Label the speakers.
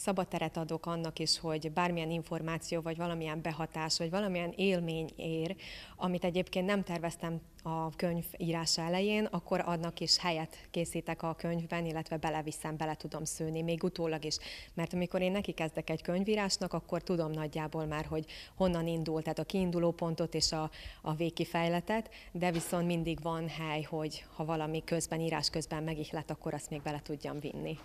Speaker 1: szabad teret adok annak is, hogy bármilyen információ, vagy valamilyen behatás, vagy valamilyen élmény ér, amit egyébként nem terveztem a könyv írása elején, akkor adnak is helyet készítek a könyvben, illetve beleviszem, bele tudom szőni, még utólag is. Mert amikor én neki kezdek egy könyvírásnak, akkor tudom nagyjából már, hogy honnan indult tehát a kiinduló pontot és a, a végkifejletet, de viszont mindig van hely, hogy ha valami közben, írás közben megihlet, akkor azt még bele tudjam vinni.